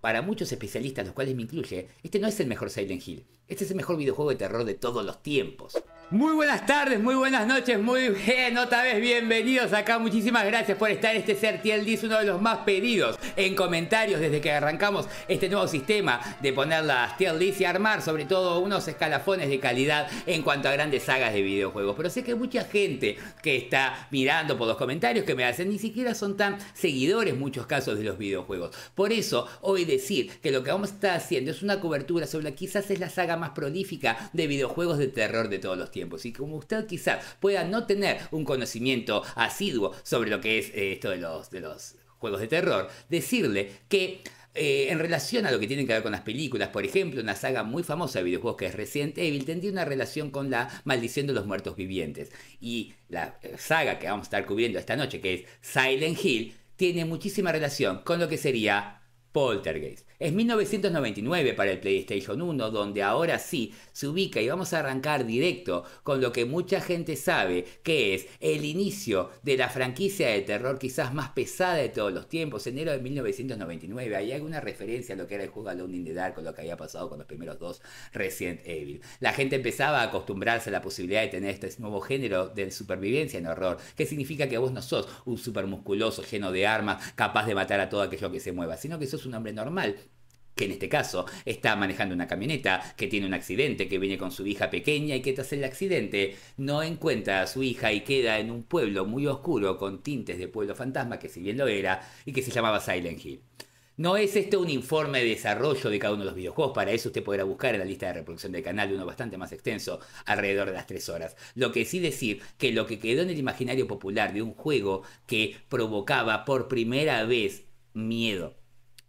Para muchos especialistas, los cuales me incluye, este no es el mejor Silent Hill. Este es el mejor videojuego de terror de todos los tiempos. Muy buenas tardes, muy buenas noches, muy bien, otra vez bienvenidos acá. Muchísimas gracias por estar. Este Certiel Diz, uno de los más pedidos en comentarios desde que arrancamos este nuevo sistema de poner las tier y armar sobre todo unos escalafones de calidad en cuanto a grandes sagas de videojuegos. Pero sé que mucha gente que está mirando por los comentarios que me hacen ni siquiera son tan seguidores muchos casos de los videojuegos. Por eso hoy decir que lo que vamos a estar haciendo es una cobertura sobre la quizás es la saga más prolífica de videojuegos de terror de todos los tiempos. Y como usted quizás pueda no tener un conocimiento asiduo sobre lo que es eh, esto de los, de los juegos de terror, decirle que eh, en relación a lo que tiene que ver con las películas, por ejemplo, una saga muy famosa de videojuegos que es reciente Evil, tendría una relación con la maldición de los muertos vivientes. Y la eh, saga que vamos a estar cubriendo esta noche, que es Silent Hill, tiene muchísima relación con lo que sería Poltergeist. Es 1999 para el PlayStation 1, donde ahora sí se ubica y vamos a arrancar directo con lo que mucha gente sabe, que es el inicio de la franquicia de terror quizás más pesada de todos los tiempos, enero de 1999. Hay alguna referencia a lo que era el juego Alone in the Dark, con lo que había pasado con los primeros dos Resident Evil. La gente empezaba a acostumbrarse a la posibilidad de tener este nuevo género de supervivencia en horror, que significa que vos no sos un supermusculoso lleno de armas capaz de matar a todo aquello que se mueva, sino que sos un hombre normal, que en este caso está manejando una camioneta, que tiene un accidente, que viene con su hija pequeña y que tras el accidente no encuentra a su hija y queda en un pueblo muy oscuro con tintes de pueblo fantasma, que si bien lo era, y que se llamaba Silent Hill. No es este un informe de desarrollo de cada uno de los videojuegos, para eso usted podrá buscar en la lista de reproducción del canal uno bastante más extenso, alrededor de las tres horas. Lo que sí decir que lo que quedó en el imaginario popular de un juego que provocaba por primera vez miedo,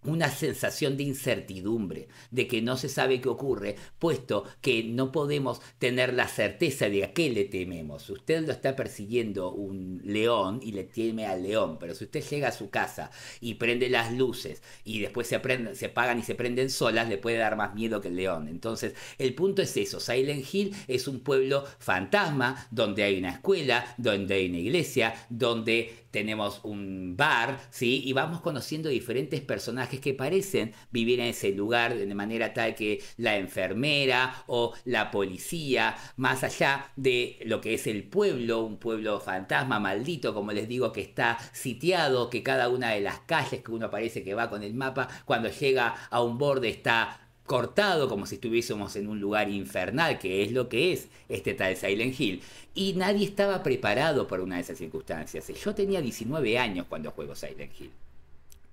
una sensación de incertidumbre, de que no se sabe qué ocurre, puesto que no podemos tener la certeza de a qué le tememos. Usted lo está persiguiendo un león y le teme al león, pero si usted llega a su casa y prende las luces y después se, se apagan y se prenden solas, le puede dar más miedo que el león. Entonces, el punto es eso, Silent Hill es un pueblo fantasma donde hay una escuela, donde hay una iglesia, donde tenemos un bar, ¿sí? Y vamos conociendo diferentes personajes que parecen vivir en ese lugar de manera tal que la enfermera o la policía, más allá de lo que es el pueblo, un pueblo fantasma, maldito, como les digo, que está sitiado, que cada una de las calles que uno parece que va con el mapa, cuando llega a un borde está cortado, como si estuviésemos en un lugar infernal, que es lo que es este tal Silent Hill. Y nadie estaba preparado para una de esas circunstancias. Yo tenía 19 años cuando juego Silent Hill.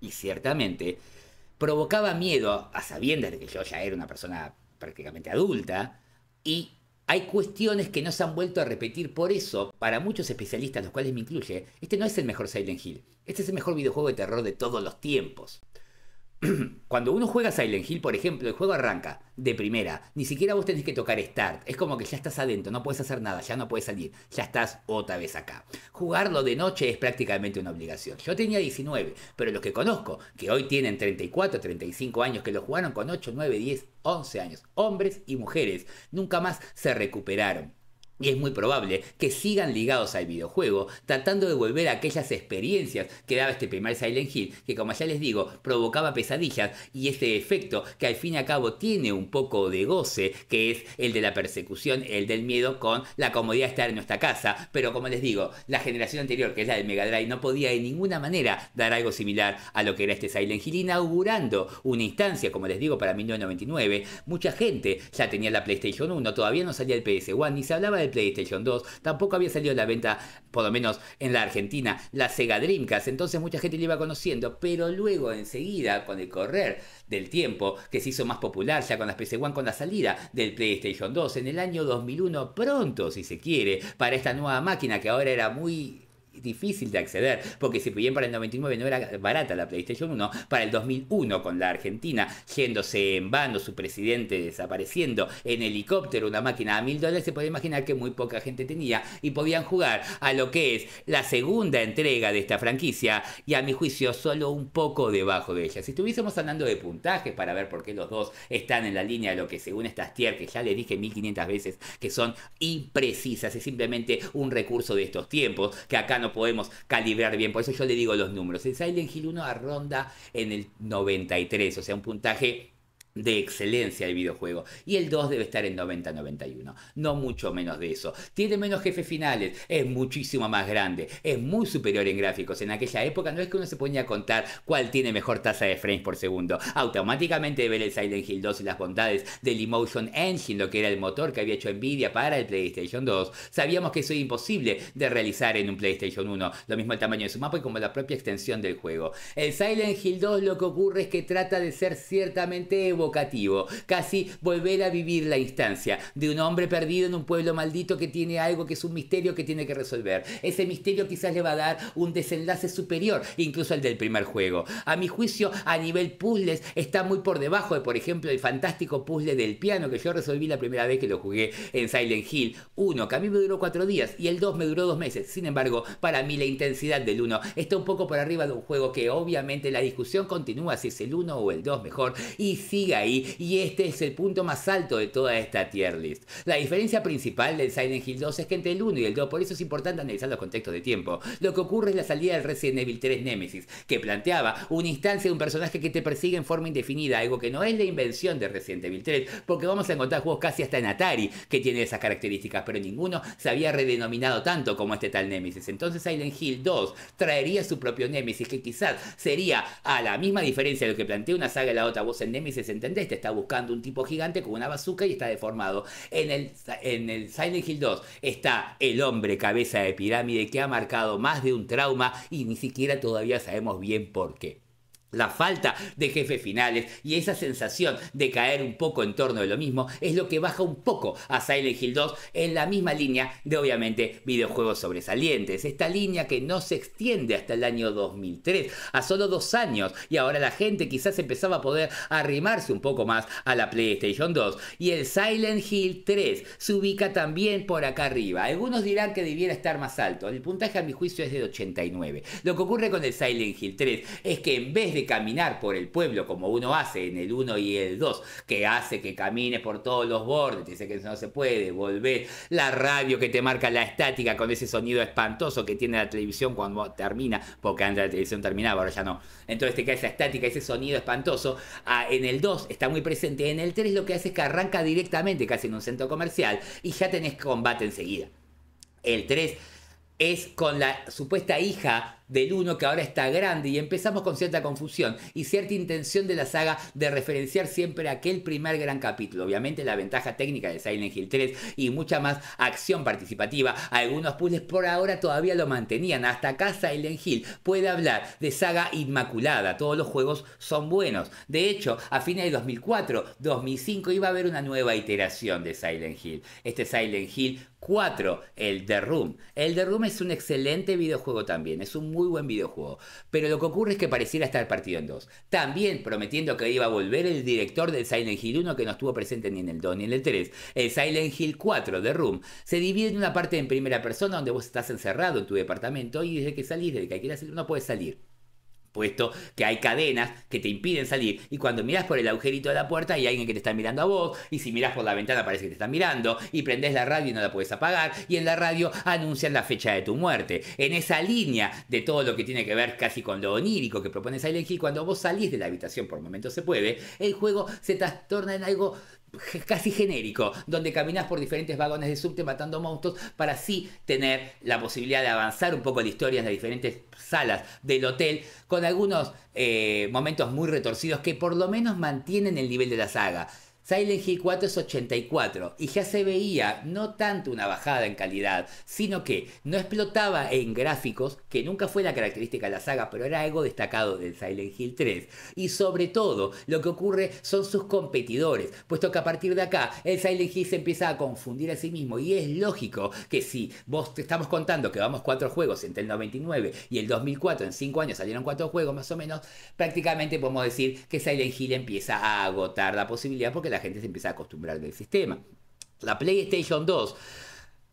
Y ciertamente provocaba miedo, a sabiendas de que yo ya era una persona prácticamente adulta, y hay cuestiones que no se han vuelto a repetir por eso, para muchos especialistas, los cuales me incluye, este no es el mejor Silent Hill, este es el mejor videojuego de terror de todos los tiempos. cuando uno juega Silent Hill, por ejemplo, el juego arranca de primera. Ni siquiera vos tenés que tocar start. Es como que ya estás adentro, no puedes hacer nada, ya no puedes salir. Ya estás otra vez acá. Jugarlo de noche es prácticamente una obligación. Yo tenía 19, pero los que conozco, que hoy tienen 34, 35 años, que lo jugaron con 8, 9, 10, 11 años, hombres y mujeres, nunca más se recuperaron. Y es muy probable que sigan ligados al videojuego, tratando de volver a aquellas experiencias que daba este primer Silent Hill, que como ya les digo, provocaba pesadillas y ese efecto que al fin y al cabo tiene un poco de goce, que es el de la persecución, el del miedo con la comodidad de estar en nuestra casa. Pero como les digo, la generación anterior, que es la del Mega Drive, no podía de ninguna manera dar algo similar a lo que era este Silent Hill, inaugurando una instancia, como les digo, para 1999. Mucha gente ya tenía la PlayStation 1, todavía no salía el PS1, ni se hablaba de PlayStation 2, tampoco había salido a la venta, por lo menos en la Argentina, la Sega Dreamcast, entonces mucha gente le iba conociendo, pero luego enseguida, con el correr del tiempo, que se hizo más popular ya con las PC One, con la salida del PlayStation 2 en el año 2001, pronto si se quiere, para esta nueva máquina que ahora era muy difícil de acceder, porque si bien para el 99 no era barata la PlayStation 1, para el 2001 con la Argentina yéndose en vano, su presidente desapareciendo en helicóptero, una máquina a mil dólares, se puede imaginar que muy poca gente tenía y podían jugar a lo que es la segunda entrega de esta franquicia y a mi juicio solo un poco debajo de ella. Si estuviésemos hablando de puntajes para ver por qué los dos están en la línea de lo que según estas tier, que ya les dije 1500 veces, que son imprecisas, es simplemente un recurso de estos tiempos, que acá no podemos calibrar bien. Por eso yo le digo los números. El Silent Hill 1 ronda en el 93, o sea, un puntaje de excelencia del videojuego. Y el 2 debe estar en 90-91. No mucho menos de eso. Tiene menos jefes finales. Es muchísimo más grande. Es muy superior en gráficos. En aquella época no es que uno se ponía a contar cuál tiene mejor tasa de frames por segundo. Automáticamente ver el Silent Hill 2 y las bondades del Emotion Engine, lo que era el motor que había hecho Nvidia para el PlayStation 2. Sabíamos que eso era imposible de realizar en un PlayStation 1. Lo mismo el tamaño de su mapa y como la propia extensión del juego. El Silent Hill 2 lo que ocurre es que trata de ser ciertamente evo casi volver a vivir la instancia de un hombre perdido en un pueblo maldito que tiene algo que es un misterio que tiene que resolver. Ese misterio quizás le va a dar un desenlace superior, incluso al del primer juego. A mi juicio, a nivel puzzles, está muy por debajo de, por ejemplo, el fantástico puzzle del piano que yo resolví la primera vez que lo jugué en Silent Hill 1, que a mí me duró cuatro días y el 2 me duró dos meses. Sin embargo, para mí la intensidad del 1 está un poco por arriba de un juego que obviamente la discusión continúa si es el 1 o el 2 mejor y sigue ahí y este es el punto más alto de toda esta tier list. La diferencia principal del Silent Hill 2 es que entre el 1 y el 2, por eso es importante analizar los contextos de tiempo, lo que ocurre es la salida del Resident Evil 3 Nemesis, que planteaba una instancia de un personaje que te persigue en forma indefinida, algo que no es la invención de Resident Evil 3, porque vamos a encontrar juegos casi hasta en Atari que tiene esas características, pero ninguno se había redenominado tanto como este tal Nemesis. Entonces Silent Hill 2 traería su propio Nemesis, que quizás sería a la misma diferencia de lo que plantea una saga de la otra voz en Nemesis en ¿entendés? Te está buscando un tipo gigante con una bazooka y está deformado. En el, en el Silent Hill 2 está el hombre cabeza de pirámide que ha marcado más de un trauma y ni siquiera todavía sabemos bien por qué. La falta de jefes finales y esa sensación de caer un poco en torno de lo mismo es lo que baja un poco a Silent Hill 2 en la misma línea de obviamente videojuegos sobresalientes. Esta línea que no se extiende hasta el año 2003, a solo dos años, y ahora la gente quizás empezaba a poder arrimarse un poco más a la PlayStation 2. Y el Silent Hill 3 se ubica también por acá arriba. Algunos dirán que debiera estar más alto. El puntaje a mi juicio es de 89. Lo que ocurre con el Silent Hill 3 es que en vez de caminar por el pueblo como uno hace en el 1 y el 2, que hace que camines por todos los bordes, dice que no se puede, volver, la radio que te marca la estática con ese sonido espantoso que tiene la televisión cuando termina, porque antes la televisión terminaba, ahora ya no. Entonces te cae esa estática, ese sonido espantoso. Ah, en el 2 está muy presente, en el 3 lo que hace es que arranca directamente casi en un centro comercial y ya tenés combate enseguida. El 3 es con la supuesta hija del uno que ahora está grande y empezamos con cierta confusión y cierta intención de la saga de referenciar siempre aquel primer gran capítulo. Obviamente la ventaja técnica de Silent Hill 3 y mucha más acción participativa. Algunos puzzles por ahora todavía lo mantenían. Hasta acá Silent Hill puede hablar de saga inmaculada. Todos los juegos son buenos. De hecho, a fines de 2004, 2005 iba a haber una nueva iteración de Silent Hill. Este Silent Hill 4, el The Room. El The Room es un excelente videojuego también. Es un muy buen videojuego, pero lo que ocurre es que pareciera estar partido en dos. También prometiendo que iba a volver el director del Silent Hill 1 que no estuvo presente ni en el 2 ni en el 3, el Silent Hill 4 de Room. Se divide en una parte en primera persona donde vos estás encerrado en tu departamento y desde que salís, desde que quieras salir, no puedes salir puesto que hay cadenas que te impiden salir. Y cuando miras por el agujerito de la puerta hay alguien que te está mirando a vos. Y si miras por la ventana parece que te está mirando. Y prendes la radio y no la puedes apagar. Y en la radio anuncian la fecha de tu muerte. En esa línea de todo lo que tiene que ver casi con lo onírico que propone Silent Hill, cuando vos salís de la habitación por momentos se puede, el juego se trastorna en algo casi genérico, donde caminas por diferentes vagones de subte matando monstruos para así tener la posibilidad de avanzar un poco la historia de diferentes salas del hotel, con algunos eh, momentos muy retorcidos que por lo menos mantienen el nivel de la saga. Silent Hill 4 es 84 y ya se veía no tanto una bajada en calidad, sino que no explotaba en gráficos, que nunca fue la característica de la saga, pero era algo destacado del Silent Hill 3. Y sobre todo, lo que ocurre son sus competidores, puesto que a partir de acá el Silent Hill se empieza a confundir a sí mismo y es lógico que si vos te estamos contando que vamos cuatro juegos entre el 99 y el 2004, en cinco años salieron cuatro juegos más o menos, prácticamente podemos decir que Silent Hill empieza a agotar la posibilidad porque la la gente se empieza a acostumbrar del sistema. La PlayStation 2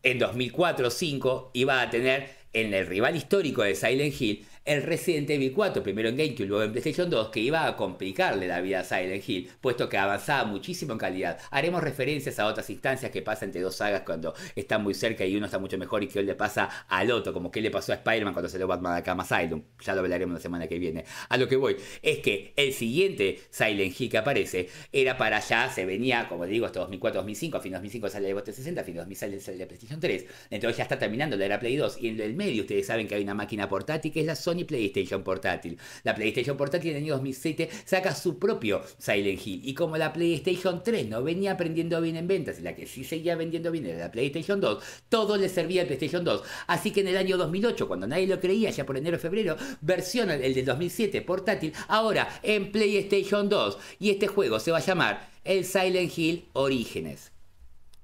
en 2004-5 iba a tener en el rival histórico de Silent Hill el Resident Evil 4, primero en GameCube, luego en PlayStation 2, que iba a complicarle la vida a Silent Hill, puesto que avanzaba muchísimo en calidad. Haremos referencias a otras instancias que pasan entre dos sagas cuando están muy cerca y uno está mucho mejor y que hoy le pasa al otro, como que le pasó a Spider-Man cuando salió Batman a Cama Asylum. Ya lo hablaremos la semana que viene. A lo que voy es que el siguiente Silent Hill que aparece era para allá, se venía, como digo, hasta 2004, 2005, a fin de 2005 sale el 60 a fin de 2006 sale la PlayStation 3. Entonces ya está terminando la era Play 2 y en el medio ustedes saben que hay una máquina portátil que es la Sony ni PlayStation portátil. La PlayStation portátil en el año 2007 saca su propio Silent Hill y como la PlayStation 3 no venía aprendiendo bien en ventas y la que sí seguía vendiendo bien era la PlayStation 2, todo le servía al PlayStation 2. Así que en el año 2008, cuando nadie lo creía, ya por enero o febrero, versión el del 2007 portátil ahora en PlayStation 2 y este juego se va a llamar el Silent Hill Orígenes.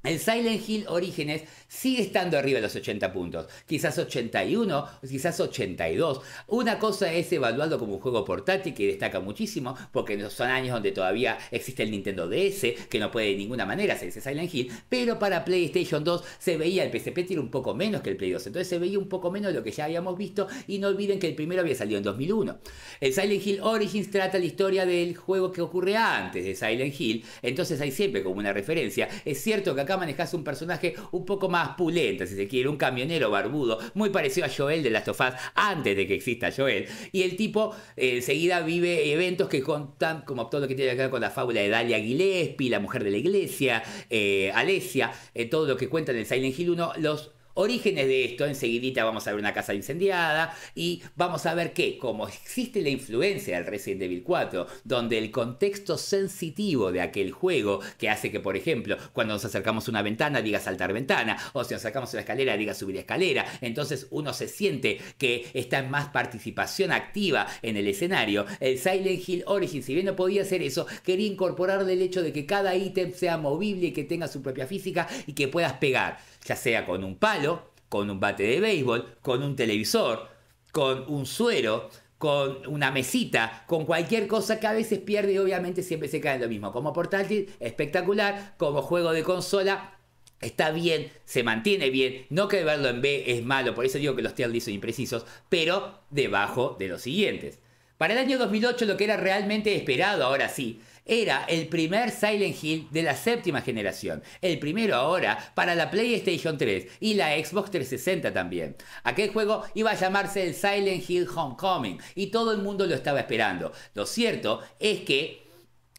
El Silent Hill Orígenes sigue estando arriba de los 80 puntos, quizás 81, quizás 82. Una cosa es evaluarlo como un juego portátil que destaca muchísimo, porque son años donde todavía existe el Nintendo DS, que no puede de ninguna manera hacerse Silent Hill, pero para PlayStation 2 se veía el PSP tiene un poco menos que el Play 2, entonces se veía un poco menos de lo que ya habíamos visto, y no olviden que el primero había salido en 2001. El Silent Hill Origins trata la historia del juego que ocurre antes de Silent Hill, entonces hay siempre como una referencia. Es cierto que acá manejas un personaje un poco más pulenta, si se quiere, un camionero barbudo, muy parecido a Joel de las Tofás antes de que exista Joel. Y el tipo eh, enseguida vive eventos que contan como todo lo que tiene que ver con la fábula de Dalia Gillespie, la mujer de la iglesia, eh, Alesia, eh, todo lo que cuentan en Silent Hill 1, los Orígenes de esto, enseguidita vamos a ver una casa incendiada y vamos a ver que, como existe la influencia del Resident Evil 4, donde el contexto sensitivo de aquel juego, que hace que, por ejemplo, cuando nos acercamos a una ventana diga saltar ventana, o si nos acercamos a una escalera diga subir escalera, entonces uno se siente que está en más participación activa en el escenario. El Silent Hill Origin, si bien no podía hacer eso, quería incorporarle el hecho de que cada ítem sea movible y que tenga su propia física y que puedas pegar, ya sea con un palo, con un bate de béisbol, con un televisor, con un suero, con una mesita, con cualquier cosa que a veces pierde y obviamente siempre se cae lo mismo. Como portátil, espectacular, como juego de consola, está bien, se mantiene bien, no que verlo en B es malo, por eso digo que los tier son imprecisos, pero debajo de los siguientes. Para el año 2008 lo que era realmente esperado, ahora sí, era el primer Silent Hill de la séptima generación, el primero ahora para la PlayStation 3 y la Xbox 360 también. Aquel juego iba a llamarse el Silent Hill Homecoming y todo el mundo lo estaba esperando. Lo cierto es que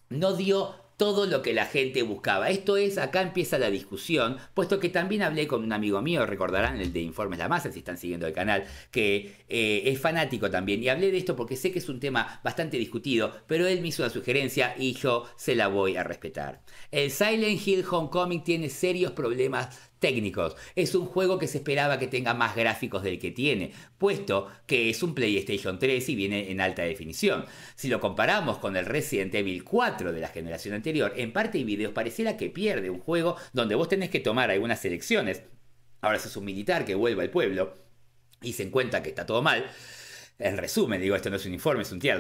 no dio todo lo que la gente buscaba. Esto es, acá empieza la discusión, puesto que también hablé con un amigo mío, recordarán el de Informes La Masa, si están siguiendo el canal, que eh, es fanático también. Y hablé de esto porque sé que es un tema bastante discutido, pero él me hizo una sugerencia y yo se la voy a respetar. El Silent Hill Homecoming tiene serios problemas técnicos. Es un juego que se esperaba que tenga más gráficos del que tiene, puesto que es un PlayStation 3 y viene en alta definición. Si lo comparamos con el reciente Evil 4 de la generación anterior, en parte y videos pareciera que pierde un juego donde vos tenés que tomar algunas elecciones. Ahora sos un militar que vuelve al pueblo y se encuentra que está todo mal. En resumen, digo, esto no es un informe, es un tier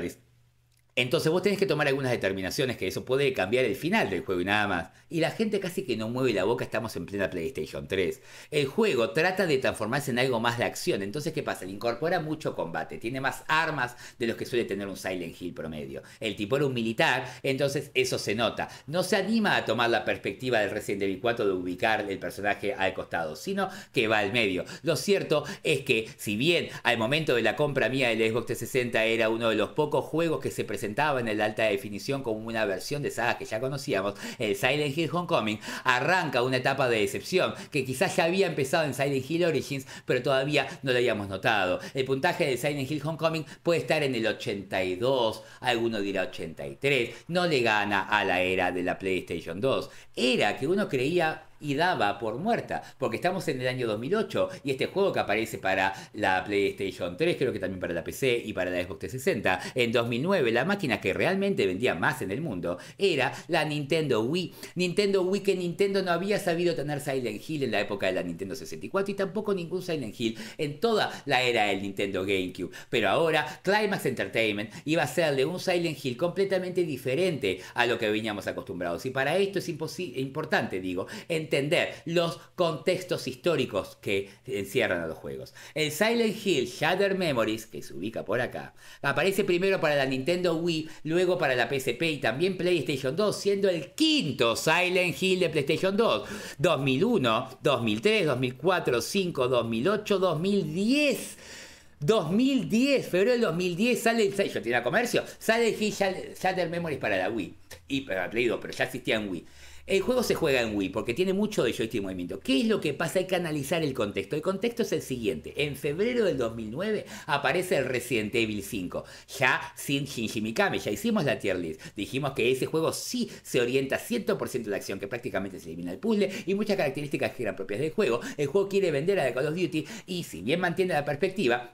entonces vos tenés que tomar algunas determinaciones que eso puede cambiar el final del juego y nada más. Y la gente casi que no mueve la boca, estamos en plena PlayStation 3. El juego trata de transformarse en algo más de acción. Entonces, ¿qué pasa? Le incorpora mucho combate, tiene más armas de los que suele tener un Silent Hill promedio. El tipo era un militar, entonces eso se nota. No se anima a tomar la perspectiva del Resident Evil 4 de ubicar el personaje al costado, sino que va al medio. Lo cierto es que, si bien al momento de la compra mía del Xbox 360 era uno de los pocos juegos que se presentaron presentaba en el alta definición como una versión de sagas que ya conocíamos, el Silent Hill Homecoming arranca una etapa de decepción que quizás ya había empezado en Silent Hill Origins, pero todavía no lo habíamos notado. El puntaje de Silent Hill Homecoming puede estar en el 82, alguno dirá 83, no le gana a la era de la PlayStation 2, era que uno creía y daba por muerta, porque estamos en el año 2008 y este juego que aparece para la PlayStation 3, creo que también para la PC y para la Xbox 360, en 2009 la máquina que realmente vendía más en el mundo era la Nintendo Wii. Nintendo Wii que Nintendo no había sabido tener Silent Hill en la época de la Nintendo 64 y tampoco ningún Silent Hill en toda la era del Nintendo GameCube. Pero ahora Climax Entertainment iba a hacerle un Silent Hill completamente diferente a lo que veníamos acostumbrados. Y para esto es importante, digo, los contextos históricos que encierran a los juegos. El Silent Hill Shattered Memories, que se ubica por acá, aparece primero para la Nintendo Wii, luego para la PSP y también PlayStation 2, siendo el quinto Silent Hill de PlayStation 2. 2001, 2003, 2004, 2005, 2008, 2010. 2010, febrero del 2010, sale el yo tenía comercio, sale Memories para la Wii. Y para Play 2, pero ya existía en Wii. El juego se juega en Wii porque tiene mucho de joystick y movimiento. ¿Qué es lo que pasa? Hay que analizar el contexto. El contexto es el siguiente. En febrero del 2009 aparece el Resident Evil 5, ya sin Shinji Mikami. Ya hicimos la tier list. Dijimos que ese juego sí se orienta 100% a la acción, que prácticamente se elimina el puzzle y muchas características que eran propias del juego. El juego quiere vender a Call of Duty y si bien mantiene la perspectiva,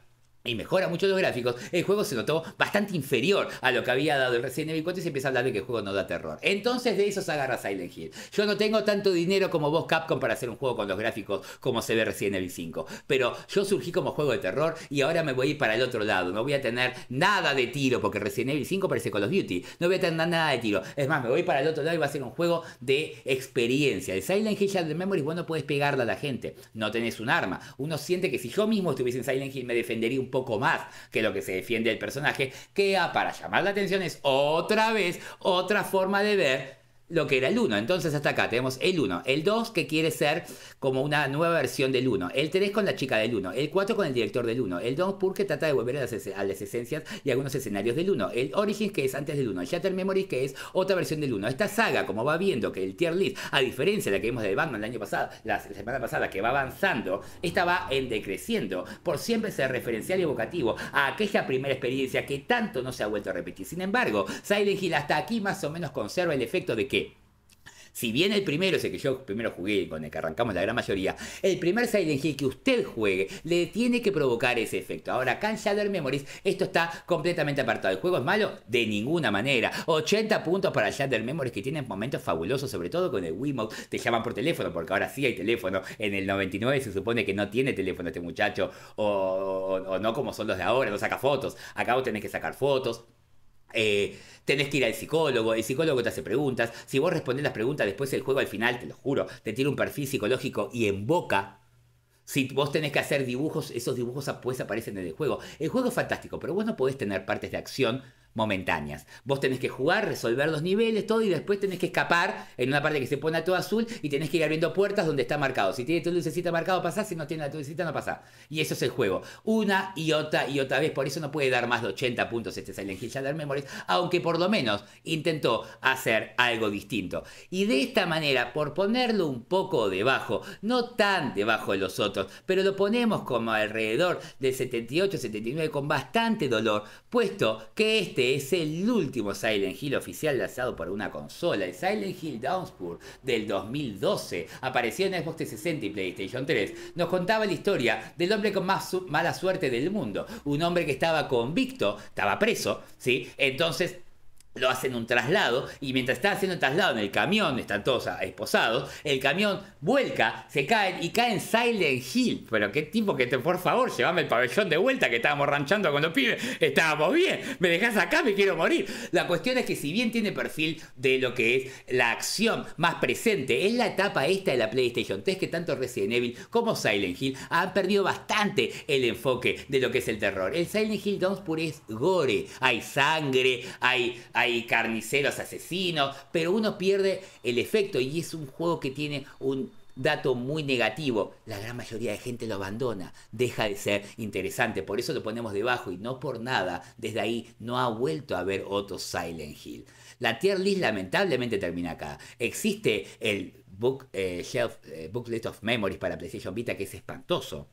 y mejora mucho los gráficos, el juego se notó bastante inferior a lo que había dado el Resident Evil 4 y se empieza a hablar de que el juego no da terror. Entonces de eso se agarra Silent Hill. Yo no tengo tanto dinero como vos Capcom para hacer un juego con los gráficos como se ve Resident Evil 5, pero yo surgí como juego de terror y ahora me voy a ir para el otro lado, no voy a tener nada de tiro porque Resident Evil 5 parece Call of Duty, no voy a tener nada de tiro. Es más, me voy para el otro lado y va a ser un juego de experiencia. El Silent Hill de memory vos no puedes pegarle a la gente, no tenés un arma. Uno siente que si yo mismo estuviese en Silent Hill me defendería un poco poco más que lo que se defiende el personaje, que ah, para llamar la atención es otra vez otra forma de ver lo que era el 1. Entonces hasta acá tenemos el 1, el 2 que quiere ser como una nueva versión del 1, el 3 con la chica del 1, el 4 con el director del 1, el 2 porque trata de volver a las, esencias y algunos escenarios del 1, el Origins que es antes del 1, el Shatter Memories que es otra versión del 1. Esta saga, como va viendo que el tier list, a diferencia de la que vimos de Batman el año pasado, la semana pasada, que va avanzando, esta va en decreciendo, por siempre ser referencial y evocativo a aquella primera experiencia que tanto no se ha vuelto a repetir. Sin embargo, Silent Hill hasta aquí más o menos conserva el efecto de que si bien el primero ese que yo primero jugué, con el que arrancamos la gran mayoría, el primer Silent Hill que usted juegue le tiene que provocar ese efecto. Ahora, acá en Shadow Memories esto está completamente apartado. ¿El juego es malo? De ninguna manera. 80 puntos para Shadow Memories que tienen momentos fabulosos, sobre todo con el Wiimote. Te llaman por teléfono, porque ahora sí hay teléfono. En el 99 se supone que no tiene teléfono este muchacho, o, o no como son los de ahora, no saca fotos. Acá vos tenés que sacar fotos. Eh, tenés que ir al psicólogo, el psicólogo te hace preguntas, si vos respondés las preguntas después del juego al final, te lo juro, te tiene un perfil psicológico y en boca si vos tenés que hacer dibujos, esos dibujos pues aparecen en el juego. El juego es fantástico, pero vos no podés tener partes de acción momentáneas. Vos tenés que jugar, resolver los niveles, todo, y después tenés que escapar en una parte que se pone a todo azul y tenés que ir abriendo puertas donde está marcado. Si tiene tu lucecita marcado, pasa, si no tiene la lucecita, no pasa Y eso es el juego. Una y otra y otra vez. Por eso no puede dar más de 80 puntos este Silent Hill Shadow Memories, aunque por lo menos intentó hacer algo distinto. Y de esta manera, por ponerlo un poco debajo, no tan debajo de los otros, pero lo ponemos como alrededor del 78-79 con bastante dolor, puesto que este este es el último Silent Hill oficial lanzado por una consola. El Silent Hill Downspur del 2012 aparecía en Xbox 360 y PlayStation 3. Nos contaba la historia del hombre con más mala suerte del mundo. Un hombre que estaba convicto, estaba preso, ¿sí? Entonces lo hacen un traslado y mientras están haciendo el traslado en el camión, están todos esposados, el camión vuelca, se caen y caen Silent Hill. Pero qué tipo que te, por favor, llévame el pabellón de vuelta que estábamos ranchando con los pibes, estábamos bien, me dejas acá, me quiero morir. La cuestión es que si bien tiene perfil de lo que es la acción más presente, en la etapa esta de la PlayStation 3 que tanto Resident Evil como Silent Hill han perdido bastante el enfoque de lo que es el terror. El Silent Hill 2 pure es gore, hay sangre, hay hay carniceros asesinos, pero uno pierde el efecto y es un juego que tiene un dato muy negativo. La gran mayoría de gente lo abandona, deja de ser interesante, por eso lo ponemos debajo y no por nada, desde ahí no ha vuelto a ver otro Silent Hill. La tier list lamentablemente termina acá. Existe el book, eh, eh, Booklet of Memories para PlayStation Vita que es espantoso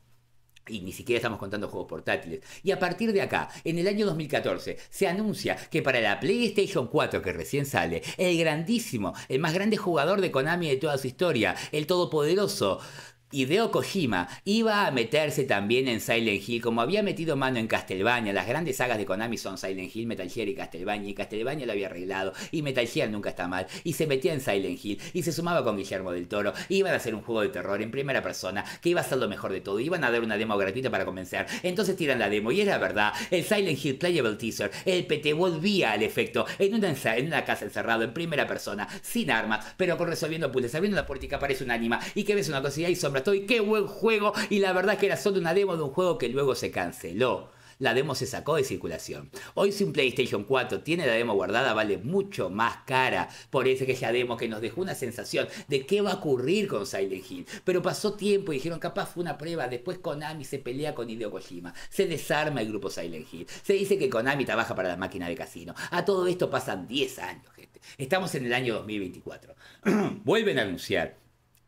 y ni siquiera estamos contando juegos portátiles. Y a partir de acá, en el año 2014, se anuncia que para la PlayStation 4 que recién sale, el grandísimo, el más grande jugador de Konami de toda su historia, el todopoderoso Hideo Kojima iba a meterse también en Silent Hill, como había metido mano en Castlevania. Las grandes sagas de Konami son Silent Hill, Metal Gear y Castlevania. Y Castlevania lo había arreglado. Y Metal Gear nunca está mal. Y se metía en Silent Hill. Y se sumaba con Guillermo del Toro. Iban a hacer un juego de terror en primera persona. Que iba a ser lo mejor de todo. Iban a dar una demo gratuita para convencer Entonces tiran la demo. Y era la verdad. El Silent Hill Playable Teaser. El PT volvía al efecto. En una, en casa encerrado. En primera persona. Sin armas. Pero con resolviendo puzzles. Abriendo la puerta y aparece un ánima. Y que ves una cosa y hay Estoy qué buen juego y la verdad es que era solo una demo de un juego que luego se canceló la demo se sacó de circulación. Hoy si un PlayStation 4 tiene la demo guardada vale mucho más cara. Por ese que es la demo que nos dejó una sensación de qué va a ocurrir con Silent Hill. Pero pasó tiempo y dijeron capaz fue una prueba. Después Konami se pelea con Hideo Kojima. Se desarma el grupo Silent Hill. Se dice que Konami trabaja para la máquina de casino. A todo esto pasan 10 años, gente. Estamos en el año 2024. Vuelven a anunciar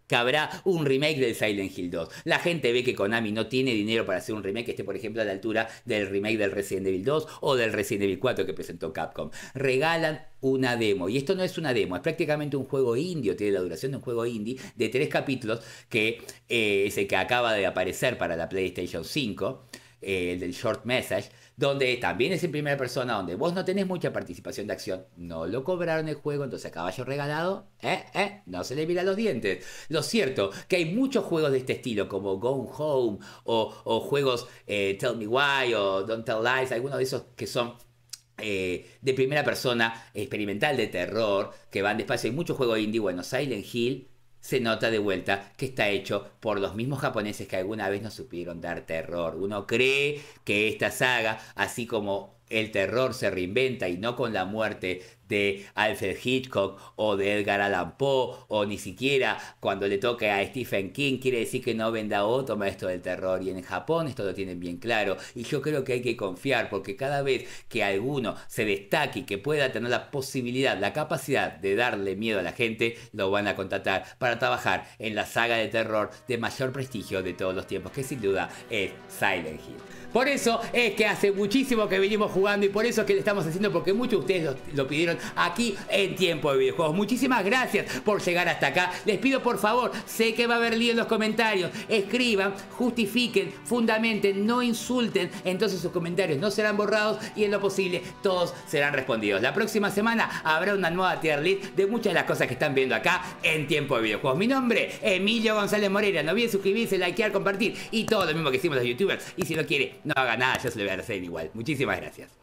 que habrá un remake del Silent Hill 2. La gente ve que Konami no tiene dinero para hacer un remake que esté, por ejemplo, a la altura del remake del Resident Evil 2 o del Resident Evil 4 que presentó Capcom. Regalan una demo. Y esto no es una demo, es prácticamente un juego indio, tiene la duración de un juego indie de tres capítulos, que eh, es el que acaba de aparecer para la PlayStation 5, eh, el del Short Message donde también es en primera persona, donde vos no tenés mucha participación de acción, no lo cobraron el juego, entonces a caballo regalado, ¿eh? ¿Eh? no se le mira los dientes. Lo cierto, que hay muchos juegos de este estilo, como Go Home o, juegos eh, Tell Me Why o Don't Tell Lies, algunos de esos que son de primera persona, experimental de terror, que van despacio. Hay muchos juegos indie, bueno, Silent Hill se nota de vuelta que está hecho por los mismos japoneses que alguna vez nos supieron dar terror. Uno cree que esta saga, así como el terror se reinventa y no con la muerte, de Alfred Hitchcock o de Edgar Allan Poe, o ni siquiera cuando le toque a Stephen King, quiere decir que no venda otro maestro del terror. Y en Japón esto lo tienen bien claro. Y yo creo que hay que confiar, porque cada vez que alguno se destaque y que pueda tener la posibilidad, la capacidad de darle miedo a la gente, lo van a contratar para trabajar en la saga de terror de mayor prestigio de todos los tiempos, que sin duda es Silent Hill. Por eso es que hace muchísimo que venimos jugando y por eso es que le estamos haciendo, porque muchos de ustedes lo pidieron aquí en Tiempo de Videojuegos. Muchísimas gracias por llegar hasta acá. Les pido por favor, sé que va a haber lío en los comentarios. Escriban, justifiquen, fundamenten, no insulten. Entonces sus comentarios no serán borrados y en lo posible todos serán respondidos. La próxima semana habrá una nueva tier list de muchas de las cosas que están viendo acá en Tiempo de Videojuegos. Mi nombre, Emilio González Moreira. No olviden suscribirse, likear, compartir y todo lo mismo que hicimos los youtubers. Y si no quiere, no haga nada, yo se lo voy a hacer igual. Muchísimas gracias.